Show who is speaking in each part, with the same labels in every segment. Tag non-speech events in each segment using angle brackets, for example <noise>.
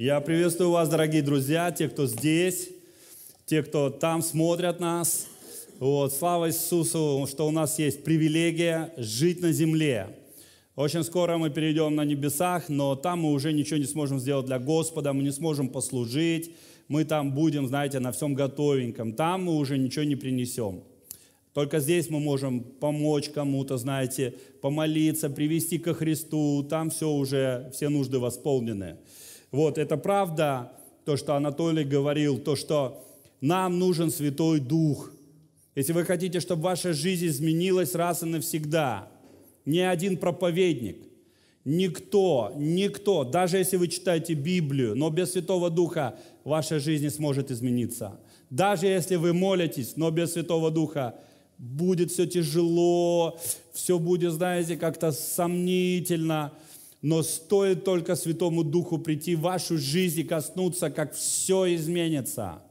Speaker 1: Я приветствую вас, дорогие друзья, те, кто здесь, те, кто там смотрят нас. Вот, слава Иисусу, что у нас есть привилегия жить на земле. Очень скоро мы перейдем на небесах, но там мы уже ничего не сможем сделать для Господа, мы не сможем послужить, мы там будем, знаете, на всем готовеньком. Там мы уже ничего не принесем. Только здесь мы можем помочь кому-то, знаете, помолиться, привести ко Христу. Там все уже, все нужды восполнены. Вот, это правда, то, что Анатолий говорил, то, что нам нужен Святой Дух. Если вы хотите, чтобы ваша жизнь изменилась раз и навсегда, ни один проповедник, никто, никто, даже если вы читаете Библию, но без Святого Духа ваша жизнь не сможет измениться. Даже если вы молитесь, но без Святого Духа будет все тяжело, все будет, знаете, как-то сомнительно – но стоит только Святому Духу прийти в вашу жизнь и коснуться, как все изменится.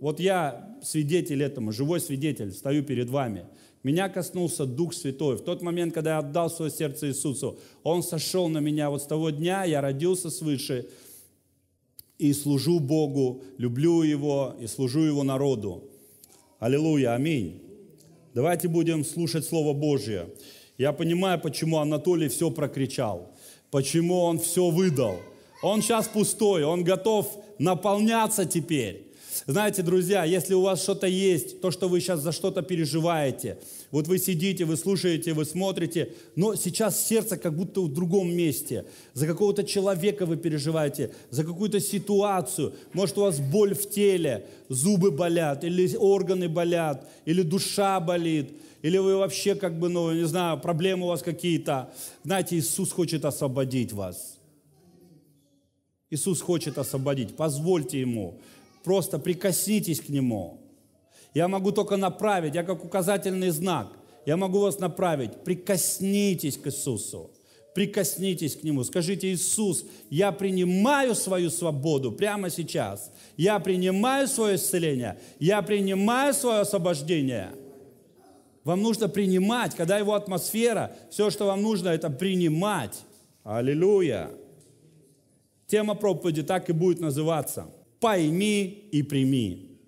Speaker 1: Вот я свидетель этому, живой свидетель, стою перед вами. Меня коснулся Дух Святой. В тот момент, когда я отдал свое сердце Иисусу, Он сошел на меня. Вот с того дня я родился свыше и служу Богу, люблю Его и служу Его народу. Аллилуйя, аминь. Давайте будем слушать Слово Божье. Я понимаю, почему Анатолий все прокричал – почему он все выдал. Он сейчас пустой, он готов наполняться теперь. Знаете, друзья, если у вас что-то есть, то, что вы сейчас за что-то переживаете, вот вы сидите, вы слушаете, вы смотрите, но сейчас сердце как будто в другом месте. За какого-то человека вы переживаете, за какую-то ситуацию. Может, у вас боль в теле, зубы болят, или органы болят, или душа болит – или вы вообще как бы, ну, не знаю, проблемы у вас какие-то. Знаете, Иисус хочет освободить вас. Иисус хочет освободить. Позвольте Ему. Просто прикоснитесь к Нему. Я могу только направить, я как указательный знак. Я могу вас направить. Прикоснитесь к Иисусу. Прикоснитесь к Нему. Скажите, Иисус, я принимаю свою свободу прямо сейчас. Я принимаю свое исцеление. Я принимаю свое освобождение. Вам нужно принимать, когда его атмосфера, все, что вам нужно, это принимать. Аллилуйя. Тема проповеди так и будет называться. Пойми и прими.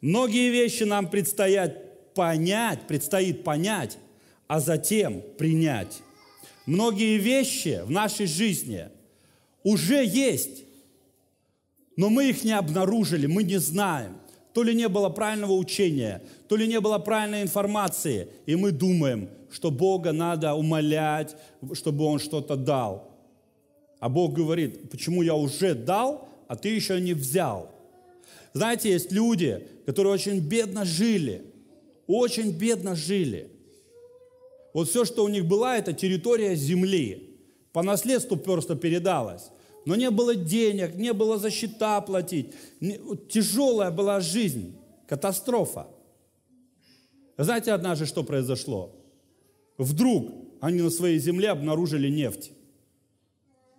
Speaker 1: Многие вещи нам предстоят понять, предстоит понять, а затем принять. Многие вещи в нашей жизни уже есть, но мы их не обнаружили, мы не знаем то ли не было правильного учения, то ли не было правильной информации, и мы думаем, что Бога надо умолять, чтобы Он что-то дал. А Бог говорит, почему я уже дал, а ты еще не взял. Знаете, есть люди, которые очень бедно жили, очень бедно жили. Вот все, что у них было, это территория земли. По наследству просто передалось но не было денег, не было за счета платить. Тяжелая была жизнь, катастрофа. Знаете, однажды что произошло? Вдруг они на своей земле обнаружили нефть.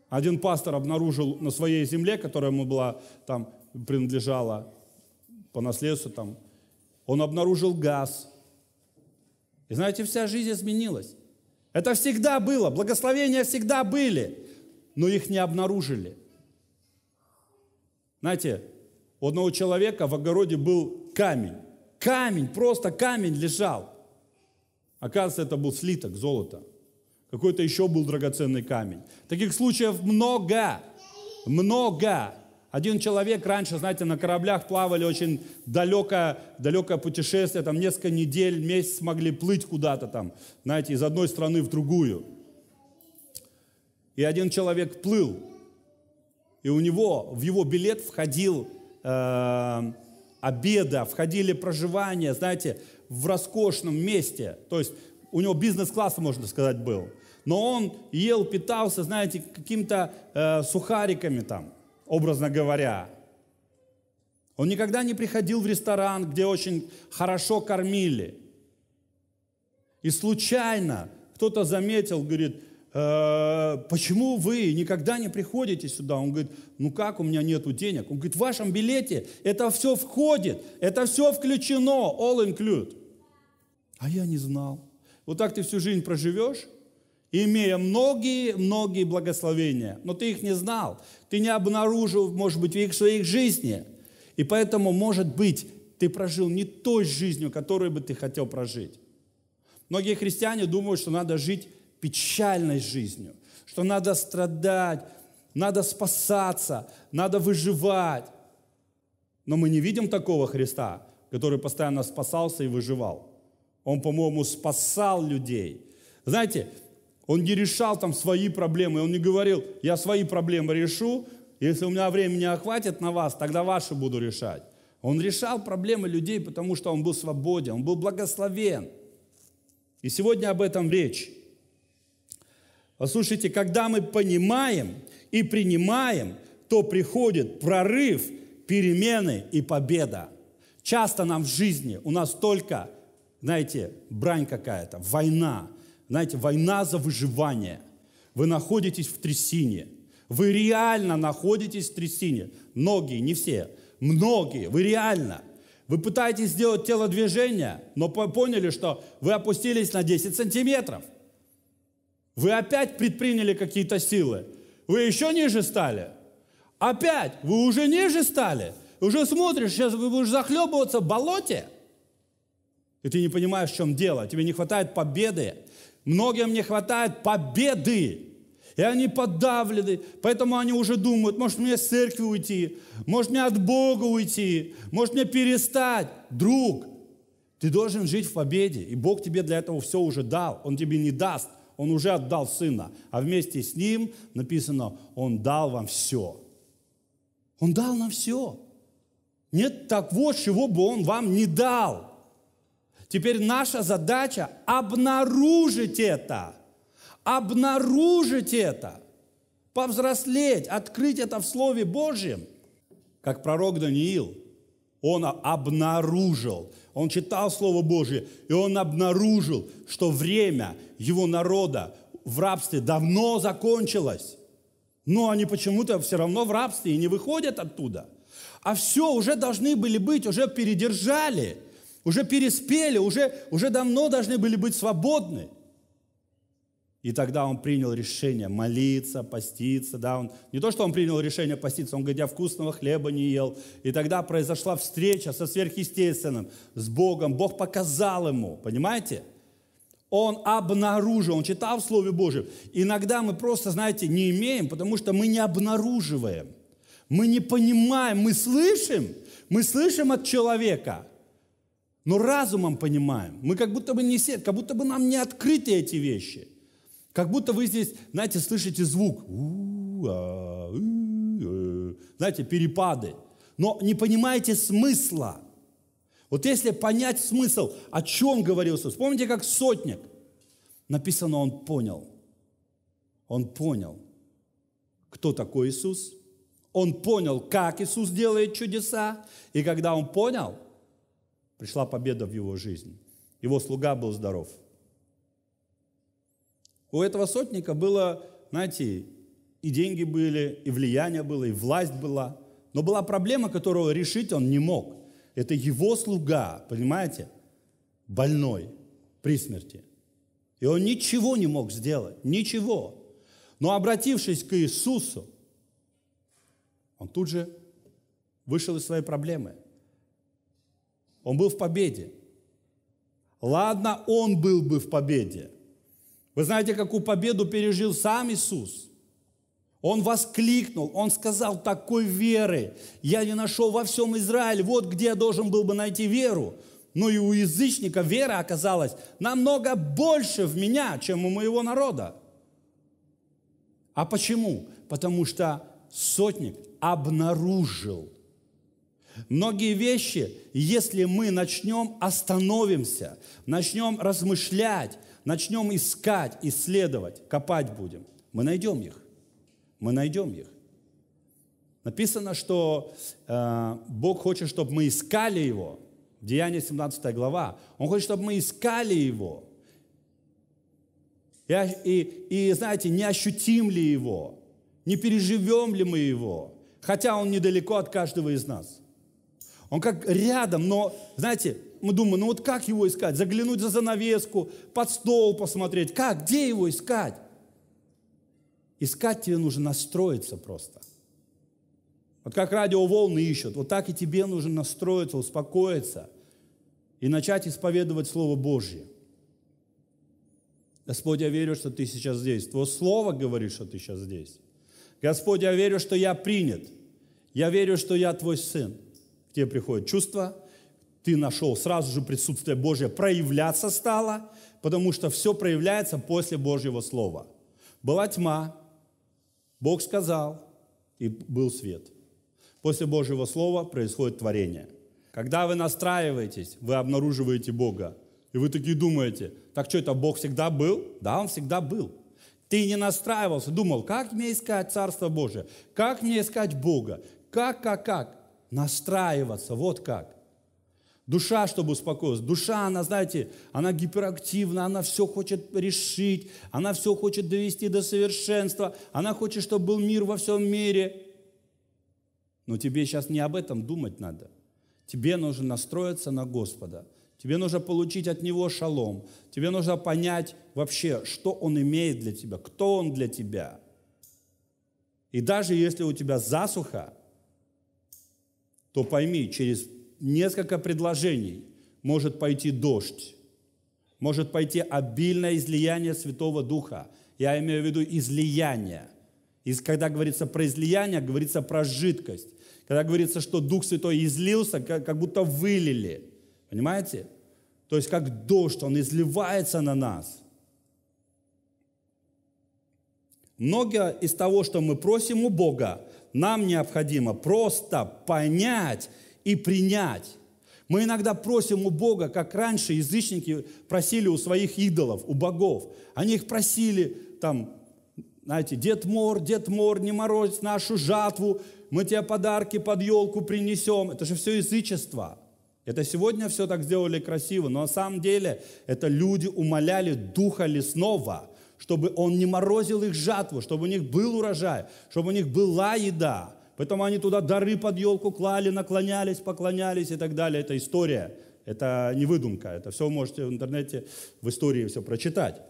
Speaker 1: Один пастор обнаружил на своей земле, которая ему была там принадлежала по наследству там, он обнаружил газ. И знаете, вся жизнь изменилась. Это всегда было, благословения всегда были но их не обнаружили. Знаете, у одного человека в огороде был камень. Камень, просто камень лежал. Оказывается, это был слиток золота. Какой-то еще был драгоценный камень. Таких случаев много, много. Один человек раньше, знаете, на кораблях плавали очень далекое, далекое путешествие, там несколько недель, месяц могли плыть куда-то там, знаете, из одной страны в другую. И один человек плыл, и у него в его билет входил э, обеда, входили проживание, знаете, в роскошном месте. То есть у него бизнес-класс, можно сказать, был. Но он ел, питался, знаете, какими-то э, сухариками там, образно говоря. Он никогда не приходил в ресторан, где очень хорошо кормили. И случайно кто-то заметил, говорит, Э, почему вы никогда не приходите сюда? Он говорит, ну как, у меня нету денег. Он говорит, в вашем билете это все входит, это все включено, all include. А я не знал. Вот так ты всю жизнь проживешь, имея многие-многие благословения, но ты их не знал, ты не обнаружил, может быть, в своих жизни. И поэтому, может быть, ты прожил не той жизнью, которую бы ты хотел прожить. Многие христиане думают, что надо жить печальной жизнью, что надо страдать, надо спасаться, надо выживать. Но мы не видим такого Христа, который постоянно спасался и выживал. Он, по-моему, спасал людей. Знаете, он не решал там свои проблемы, он не говорил, я свои проблемы решу, если у меня времени охватит на вас, тогда ваши буду решать. Он решал проблемы людей, потому что он был свободен, он был благословен. И сегодня об этом речь. Послушайте, когда мы понимаем и принимаем, то приходит прорыв, перемены и победа. Часто нам в жизни у нас только, знаете, брань какая-то, война. Знаете, война за выживание. Вы находитесь в трясине. Вы реально находитесь в трясине. Многие, не все, многие, вы реально. Вы пытаетесь сделать тело движения, но поняли, что вы опустились на 10 сантиметров – вы опять предприняли какие-то силы. Вы еще ниже стали. Опять. Вы уже ниже стали. Уже смотришь, сейчас вы будешь захлебываться в болоте. И ты не понимаешь, в чем дело. Тебе не хватает победы. Многим не хватает победы. И они подавлены, поэтому они уже думают, может мне с церкви уйти, может мне от Бога уйти, может мне перестать. Друг, ты должен жить в победе, и Бог тебе для этого все уже дал, Он тебе не даст – он уже отдал Сына, а вместе с Ним написано, Он дал вам все. Он дал нам все. Нет так вот, чего бы Он вам не дал. Теперь наша задача – обнаружить это. Обнаружить это. Повзрослеть, открыть это в Слове Божьем. Как пророк Даниил, он обнаружил, он читал Слово Божие, и он обнаружил, что время его народа в рабстве давно закончилось. Но они почему-то все равно в рабстве и не выходят оттуда. А все уже должны были быть, уже передержали, уже переспели, уже, уже давно должны были быть свободны. И тогда он принял решение молиться, поститься. Да, он, не то, что он принял решение поститься, он говорит, я вкусного хлеба не ел. И тогда произошла встреча со сверхъестественным, с Богом. Бог показал ему, понимаете? он обнаружил, он читал в Слове Божьем. Иногда мы просто, знаете, не имеем, потому что мы не обнаруживаем. Мы не понимаем, мы слышим, мы слышим от человека, но разумом понимаем. Мы как будто бы не сед, как будто бы нам не открыты эти вещи. Как будто вы здесь, знаете, слышите звук. А, э. Знаете, перепады. Но не понимаете смысла. Вот если понять смысл, о чем говорил Иисус, помните, как сотник, написано, он понял. Он понял, кто такой Иисус. Он понял, как Иисус делает чудеса. И когда он понял, пришла победа в его жизни. Его слуга был здоров. У этого сотника было, знаете, и деньги были, и влияние было, и власть была. Но была проблема, которую решить он не мог – это его слуга, понимаете, больной при смерти. И он ничего не мог сделать, ничего. Но обратившись к Иисусу, он тут же вышел из своей проблемы. Он был в победе. Ладно, он был бы в победе. Вы знаете, какую победу пережил сам Иисус – он воскликнул, он сказал, такой веры я не нашел во всем Израиле, вот где я должен был бы найти веру. Но ну и у язычника вера оказалась намного больше в меня, чем у моего народа. А почему? Потому что сотник обнаружил. Многие вещи, если мы начнем, остановимся, начнем размышлять, начнем искать, исследовать, копать будем, мы найдем их. Мы найдем их. Написано, что э, Бог хочет, чтобы мы искали Его. Деяние 17 глава. Он хочет, чтобы мы искали Его. И, и, и знаете, не ощутим ли Его, не переживем ли мы Его, хотя Он недалеко от каждого из нас. Он как рядом, но, знаете, мы думаем, ну вот как его искать? Заглянуть за занавеску, под стол посмотреть. Как? Где его искать? Искать тебе нужно настроиться просто. Вот как радиоволны ищут, вот так и тебе нужно настроиться, успокоиться и начать исповедовать Слово Божье. Господь, я верю, что ты сейчас здесь. Твое Слово говорит, что ты сейчас здесь. Господь, я верю, что я принят. Я верю, что я твой сын. К тебе приходит чувство, ты нашел сразу же присутствие Божье, проявляться стало, потому что все проявляется после Божьего Слова. Была тьма, Бог сказал, и был свет. После Божьего Слова происходит творение. Когда вы настраиваетесь, вы обнаруживаете Бога. И вы такие думаете, так что это Бог всегда был? Да, Он всегда был. Ты не настраивался, думал, как мне искать Царство Божие? Как мне искать Бога? Как, как, как? Настраиваться, вот как. Душа, чтобы успокоилась. Душа, она, знаете, она гиперактивна, она все хочет решить, она все хочет довести до совершенства, она хочет, чтобы был мир во всем мире. Но тебе сейчас не об этом думать надо. Тебе нужно настроиться на Господа. Тебе нужно получить от Него шалом. Тебе нужно понять вообще, что Он имеет для тебя, кто Он для тебя. И даже если у тебя засуха, то пойми, через несколько предложений. Может пойти дождь, может пойти обильное излияние Святого Духа. Я имею в виду излияние. И когда говорится про излияние, говорится про жидкость. Когда говорится, что Дух Святой излился, как будто вылили. Понимаете? То есть как дождь, он изливается на нас. Многое из того, что мы просим у Бога, нам необходимо просто понять и принять. Мы иногда просим у Бога, как раньше язычники просили у своих идолов, у богов. Они их просили, там, знаете, Дед Мор, Дед Мор, не морозь нашу жатву, мы тебе подарки под елку принесем. Это же все язычество. Это сегодня все так сделали красиво, но на самом деле это люди умоляли Духа Лесного, чтобы он не морозил их жатву, чтобы у них был урожай, чтобы у них была еда. Поэтому они туда дары под елку клали, наклонялись, поклонялись и так далее. Это история, это не выдумка. Это все можете в интернете, в истории все прочитать.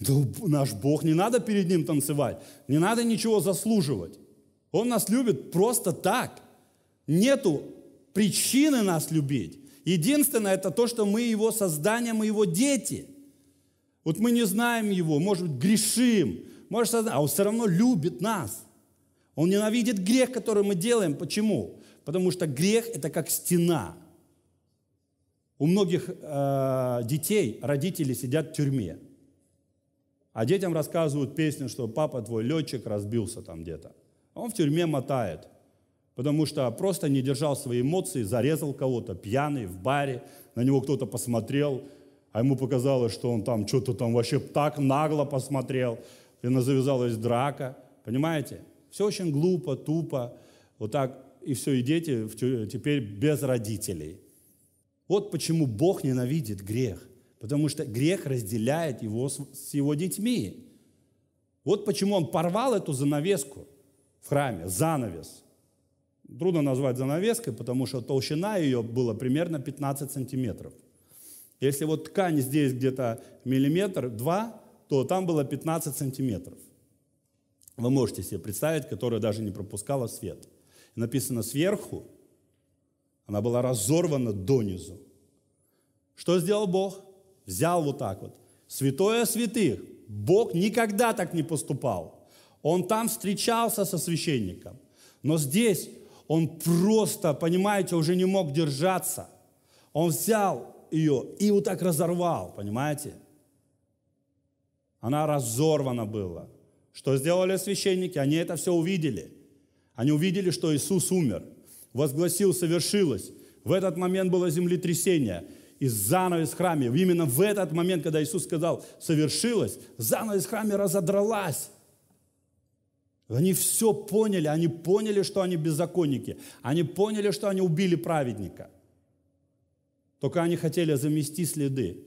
Speaker 1: Да наш Бог, не надо перед Ним танцевать, не надо ничего заслуживать. Он нас любит просто так. Нету причины нас любить. Единственное, это то, что мы Его создание, мы Его дети. Вот мы не знаем Его, может быть, грешим, может, созна... а Он все равно любит нас. Он ненавидит грех, который мы делаем. Почему? Потому что грех – это как стена. У многих э, детей родители сидят в тюрьме. А детям рассказывают песню, что папа твой летчик разбился там где-то. А он в тюрьме мотает, потому что просто не держал свои эмоции, зарезал кого-то, пьяный, в баре, на него кто-то посмотрел, а ему показалось, что он там что-то там вообще так нагло посмотрел, и завязалась драка. Понимаете? Все очень глупо, тупо, вот так, и все, и дети теперь без родителей. Вот почему Бог ненавидит грех, потому что грех разделяет его с, его детьми. Вот почему он порвал эту занавеску в храме, занавес. Трудно назвать занавеской, потому что толщина ее была примерно 15 сантиметров. Если вот ткань здесь где-то миллиметр, два, то там было 15 сантиметров вы можете себе представить, которая даже не пропускала свет. Написано сверху, она была разорвана донизу. Что сделал Бог? Взял вот так вот. Святое святых. Бог никогда так не поступал. Он там встречался со священником. Но здесь он просто, понимаете, уже не мог держаться. Он взял ее и вот так разорвал, понимаете? Она разорвана была. Что сделали священники? Они это все увидели. Они увидели, что Иисус умер, возгласил, совершилось. В этот момент было землетрясение. И занавес в храме, именно в этот момент, когда Иисус сказал «совершилось», занавес в храме разодралась. Они все поняли, они поняли, что они беззаконники, они поняли, что они убили праведника. Только они хотели замести следы.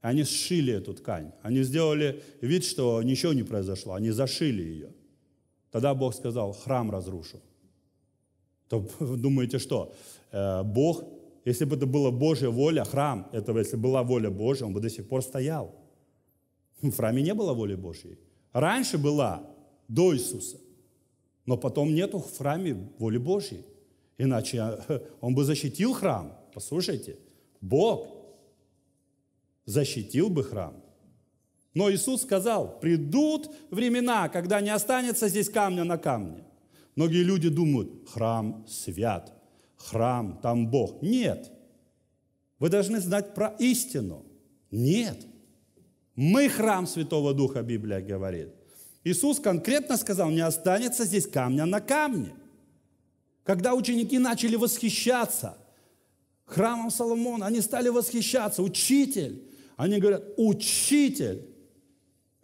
Speaker 1: Они сшили эту ткань. Они сделали вид, что ничего не произошло. Они зашили ее. Тогда Бог сказал, храм разрушу. То <laughs> думаете, что? Э, Бог, если бы это была Божья воля, храм этого, если была воля Божья, он бы до сих пор стоял. В храме не было воли Божьей. Раньше была, до Иисуса. Но потом нету в храме воли Божьей. Иначе э, <laughs> он бы защитил храм. Послушайте, Бог защитил бы храм. Но Иисус сказал, придут времена, когда не останется здесь камня на камне. Многие люди думают, храм свят, храм, там Бог. Нет. Вы должны знать про истину. Нет. Мы храм Святого Духа, Библия говорит. Иисус конкретно сказал, не останется здесь камня на камне. Когда ученики начали восхищаться – храмом Соломона, они стали восхищаться. Учитель, они говорят, учитель,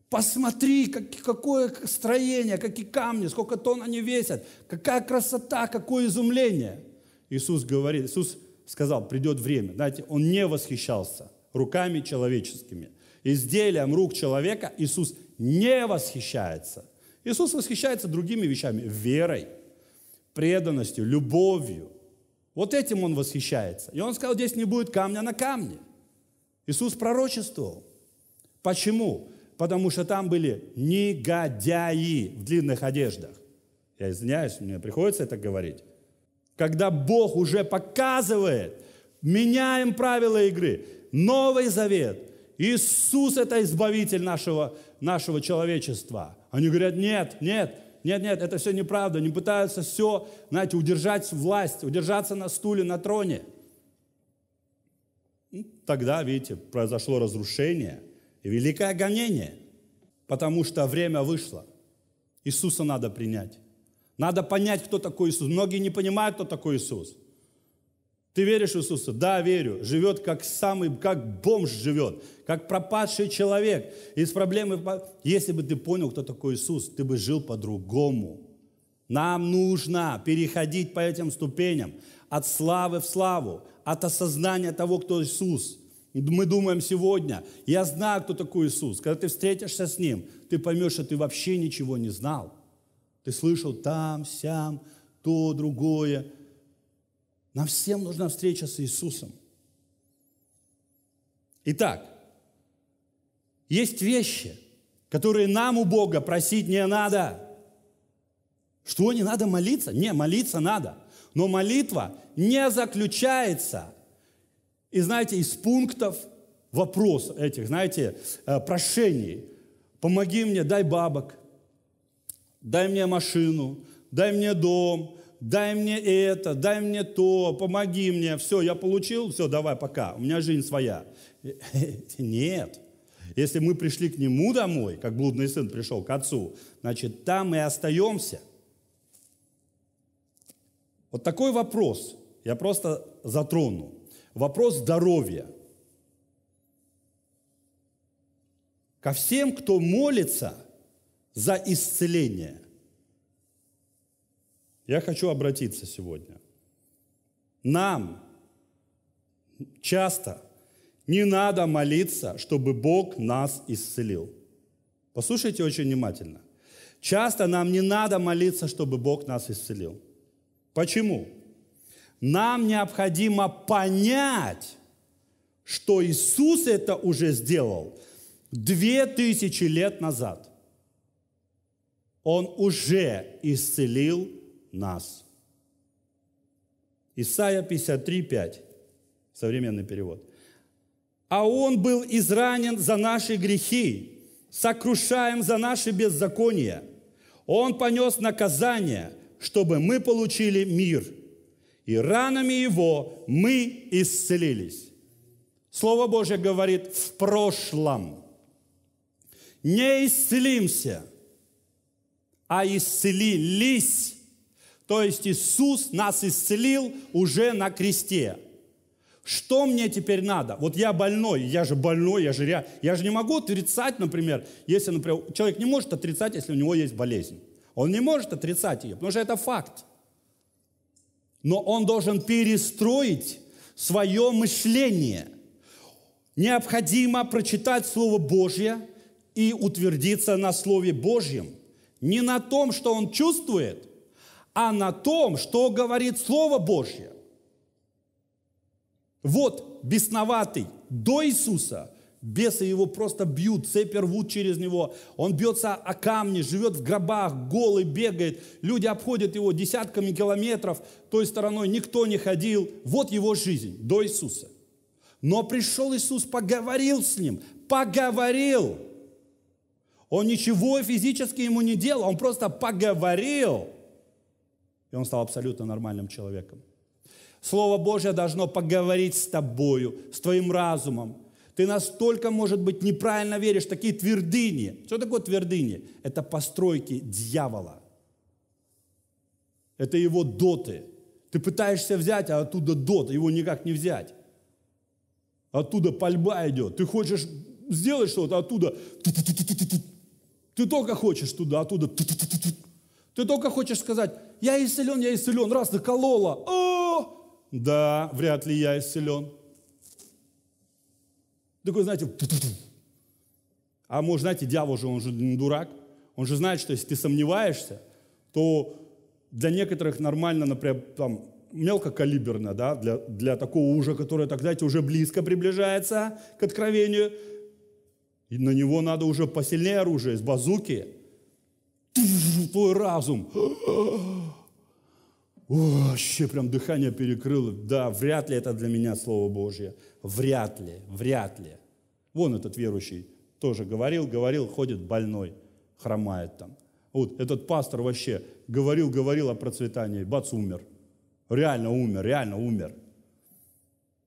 Speaker 1: посмотри, как, какое строение, какие камни, сколько тонн они весят, какая красота, какое изумление. Иисус говорит, Иисус сказал, придет время. Знаете, он не восхищался руками человеческими. Изделием рук человека Иисус не восхищается. Иисус восхищается другими вещами, верой, преданностью, любовью, вот этим он восхищается. И он сказал, здесь не будет камня на камне. Иисус пророчествовал. Почему? Потому что там были негодяи в длинных одеждах. Я извиняюсь, мне приходится это говорить. Когда Бог уже показывает, меняем правила игры, Новый Завет, Иисус – это избавитель нашего, нашего человечества. Они говорят, нет, нет, нет, нет, это все неправда. Они пытаются все, знаете, удержать власть, удержаться на стуле, на троне. Тогда, видите, произошло разрушение и великое гонение, потому что время вышло. Иисуса надо принять. Надо понять, кто такой Иисус. Многие не понимают, кто такой Иисус. Ты веришь в Иисуса? Да, верю. Живет как самый, как бомж живет, как пропадший человек. Из проблемы... Если бы ты понял, кто такой Иисус, ты бы жил по-другому. Нам нужно переходить по этим ступеням от славы в славу, от осознания того, кто Иисус. Мы думаем сегодня, я знаю, кто такой Иисус. Когда ты встретишься с Ним, ты поймешь, что ты вообще ничего не знал. Ты слышал там, сям, то, другое – нам всем нужна встреча с Иисусом. Итак, есть вещи, которые нам у Бога просить не надо. Что не надо молиться? Не, молиться надо. Но молитва не заключается, и знаете, из пунктов вопрос этих, знаете, э, прошений. Помоги мне, дай бабок, дай мне машину, дай мне дом, дай мне это, дай мне то, помоги мне, все, я получил, все, давай, пока, у меня жизнь своя. <laughs> Нет. Если мы пришли к нему домой, как блудный сын пришел к отцу, значит, там и остаемся. Вот такой вопрос я просто затрону. Вопрос здоровья. Ко всем, кто молится за исцеление – я хочу обратиться сегодня. Нам часто не надо молиться, чтобы Бог нас исцелил. Послушайте очень внимательно. Часто нам не надо молиться, чтобы Бог нас исцелил. Почему? Нам необходимо понять, что Иисус это уже сделал две тысячи лет назад. Он уже исцелил нас. Исайя 53, 5, современный перевод. «А он был изранен за наши грехи, сокрушаем за наши беззакония. Он понес наказание, чтобы мы получили мир, и ранами его мы исцелились». Слово Божье говорит «в прошлом». Не исцелимся, а исцелились то есть Иисус нас исцелил уже на кресте. Что мне теперь надо? Вот я больной, я же больной, я же, ре... я же не могу отрицать, например, если, например, человек не может отрицать, если у него есть болезнь. Он не может отрицать ее, потому что это факт. Но он должен перестроить свое мышление. Необходимо прочитать Слово Божье и утвердиться на Слове Божьем. Не на том, что он чувствует – а на том, что говорит Слово Божье. Вот бесноватый до Иисуса, бесы его просто бьют, цепи рвут через него, он бьется о камни, живет в гробах, голый, бегает, люди обходят его десятками километров той стороной, никто не ходил. Вот его жизнь до Иисуса. Но пришел Иисус, поговорил с ним, поговорил. Он ничего физически ему не делал, он просто поговорил – он стал абсолютно нормальным человеком. Слово Божье должно поговорить с тобою, с твоим разумом. Ты настолько, может быть, неправильно веришь, такие твердыни. Что такое твердыни? Это постройки дьявола. Это его доты. Ты пытаешься взять, а оттуда дот, его никак не взять. Оттуда пальба идет. Ты хочешь сделать что-то, а оттуда... Ты только хочешь туда, оттуда... Ты только хочешь сказать, я исцелен, я исцелен, раз наколола, о, да, вряд ли я исцелен. Такой, знаете, а может, знаете, дьявол же, он же не дурак, он же знает, что если ты сомневаешься, то для некоторых нормально, например, там, мелкокалиберно, да, для, для такого уже, который, так знаете, уже близко приближается к откровению, и на него надо уже посильнее оружие, из базуки. Твой разум вообще прям дыхание перекрыло. Да, вряд ли это для меня Слово Божье. Вряд ли, вряд ли. Вон этот верующий тоже говорил, говорил, ходит больной, хромает там. Вот этот пастор вообще говорил, говорил о процветании, бац, умер. Реально умер, реально умер.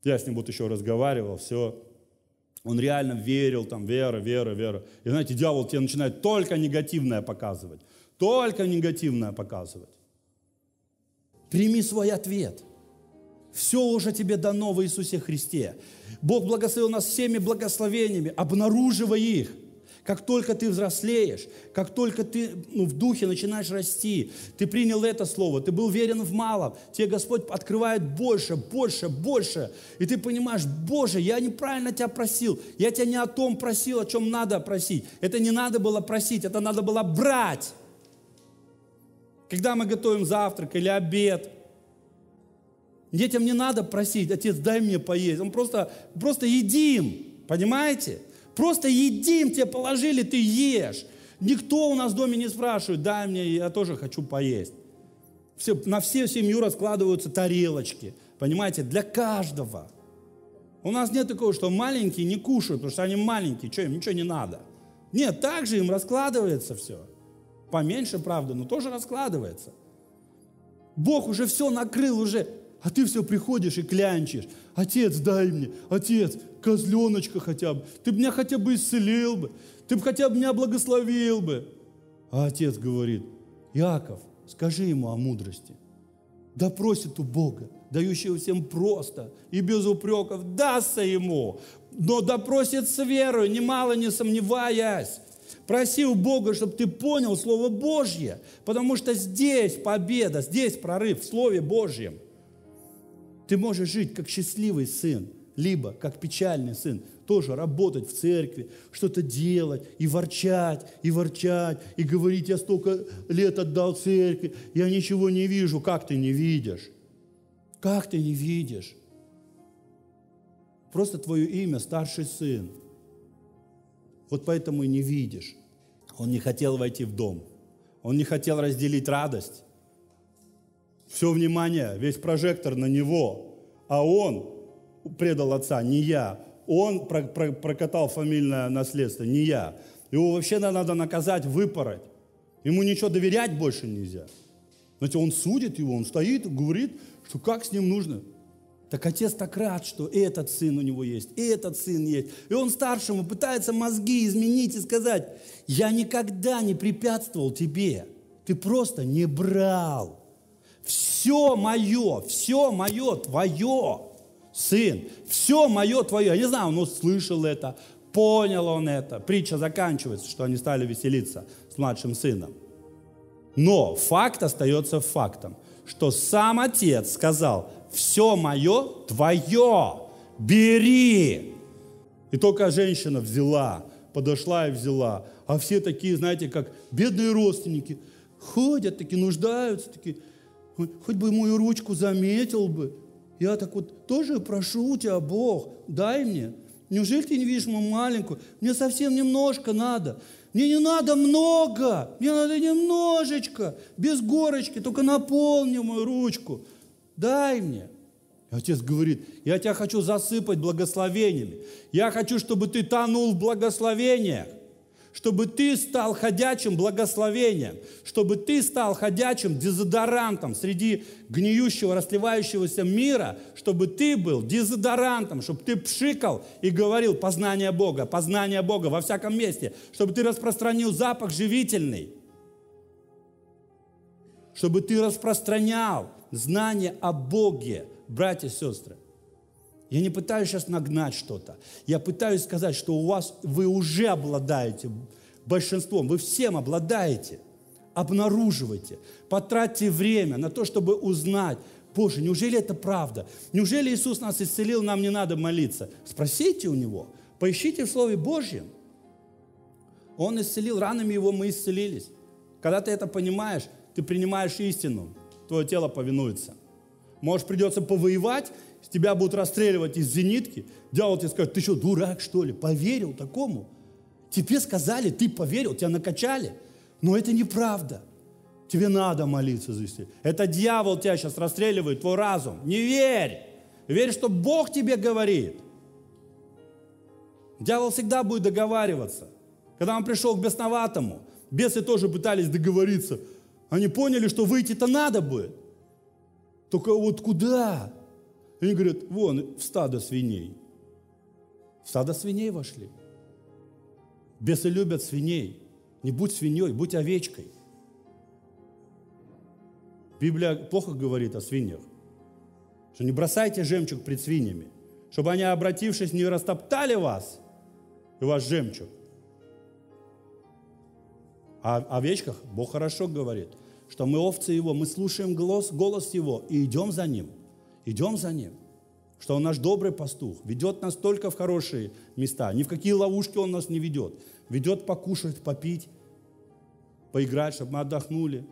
Speaker 1: Я с ним вот еще разговаривал, все. Он реально верил, там, вера, вера, вера. И знаете, дьявол тебе начинает только негативное показывать. Только негативное показывать. Прими свой ответ. Все уже тебе дано в Иисусе Христе. Бог благословил нас всеми благословениями, обнаруживай их. Как только ты взрослеешь, как только ты ну, в духе начинаешь расти, ты принял это слово, ты был верен в малом, тебе Господь открывает больше, больше, больше. И ты понимаешь, Боже, я неправильно тебя просил, я тебя не о том просил, о чем надо просить. Это не надо было просить, это надо было брать когда мы готовим завтрак или обед. Детям не надо просить, отец, дай мне поесть. Он просто, просто едим, понимаете? Просто едим, тебе положили, ты ешь. Никто у нас в доме не спрашивает, дай мне, я тоже хочу поесть. Все, на всю семью раскладываются тарелочки, понимаете, для каждого. У нас нет такого, что маленькие не кушают, потому что они маленькие, что им ничего не надо. Нет, так же им раскладывается все. Поменьше, правда, но тоже раскладывается. Бог уже все накрыл уже, а ты все приходишь и клянчишь. Отец, дай мне, отец, козленочка хотя бы. Ты меня хотя бы исцелил бы, ты бы хотя бы меня благословил бы. А отец говорит, Яков, скажи ему о мудрости. Да просит у Бога, дающего всем просто и без упреков, дастся ему, но допросит с верой, немало не сомневаясь. Проси у Бога, чтобы ты понял Слово Божье, потому что здесь победа, здесь прорыв в Слове Божьем. Ты можешь жить как счастливый сын, либо как печальный сын, тоже работать в церкви, что-то делать, и ворчать, и ворчать, и говорить, я столько лет отдал церкви, я ничего не вижу. Как ты не видишь? Как ты не видишь? Просто твое имя старший сын. Вот поэтому и не видишь. Он не хотел войти в дом. Он не хотел разделить радость. Все внимание, весь прожектор на него. А он предал отца, не я. Он прокатал фамильное наследство, не я. Его вообще надо наказать, выпороть. Ему ничего доверять больше нельзя. Знаете, он судит его, он стоит, говорит, что как с ним нужно. Так отец так рад, что и этот сын у него есть, и этот сын есть. И он старшему пытается мозги изменить и сказать, я никогда не препятствовал тебе, ты просто не брал. Все мое, все мое твое, сын, все мое твое. Я не знаю, он услышал это, понял он это. Притча заканчивается, что они стали веселиться с младшим сыном. Но факт остается фактом, что сам отец сказал – все мое твое, бери. И только женщина взяла, подошла и взяла. А все такие, знаете, как бедные родственники, ходят такие, нуждаются такие. Хоть бы мою ручку заметил бы. Я так вот тоже прошу тебя, Бог, дай мне. Неужели ты не видишь мою маленькую? Мне совсем немножко надо. Мне не надо много, мне надо немножечко, без горочки, только наполни мою ручку дай мне. И отец говорит, я тебя хочу засыпать благословениями. Я хочу, чтобы ты тонул в благословениях. Чтобы ты стал ходячим благословением. Чтобы ты стал ходячим дезодорантом среди гниющего, расливающегося мира. Чтобы ты был дезодорантом. Чтобы ты пшикал и говорил познание Бога, познание Бога во всяком месте. Чтобы ты распространил запах живительный. Чтобы ты распространял знание о Боге, братья и сестры. Я не пытаюсь сейчас нагнать что-то. Я пытаюсь сказать, что у вас, вы уже обладаете большинством, вы всем обладаете. Обнаруживайте, потратьте время на то, чтобы узнать, Боже, неужели это правда? Неужели Иисус нас исцелил, нам не надо молиться? Спросите у Него, поищите в Слове Божьем. Он исцелил, ранами Его мы исцелились. Когда ты это понимаешь, ты принимаешь истину твое тело повинуется. Может, придется повоевать, тебя будут расстреливать из зенитки, дьявол тебе скажет, ты что, дурак, что ли, поверил такому? Тебе сказали, ты поверил, тебя накачали, но это неправда. Тебе надо молиться за исцеление. Это дьявол тебя сейчас расстреливает, твой разум. Не верь. Верь, что Бог тебе говорит. Дьявол всегда будет договариваться. Когда он пришел к бесноватому, бесы тоже пытались договориться – они поняли, что выйти-то надо бы. Только вот куда? И они говорят, вон, в стадо свиней. В стадо свиней вошли. Бесы любят свиней. Не будь свиньей, будь овечкой. Библия плохо говорит о свиньях. Что не бросайте жемчуг пред свиньями, чтобы они, обратившись, не растоптали вас и ваш жемчуг. О овечках Бог хорошо говорит, что мы овцы Его, мы слушаем голос, голос Его и идем за Ним. Идем за Ним. Что Он наш добрый пастух, ведет нас только в хорошие места. Ни в какие ловушки Он нас не ведет. Ведет покушать, попить, поиграть, чтобы мы отдохнули,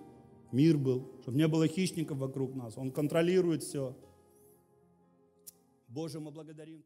Speaker 1: мир был, чтобы не было хищников вокруг нас. Он контролирует все. Боже, мы благодарим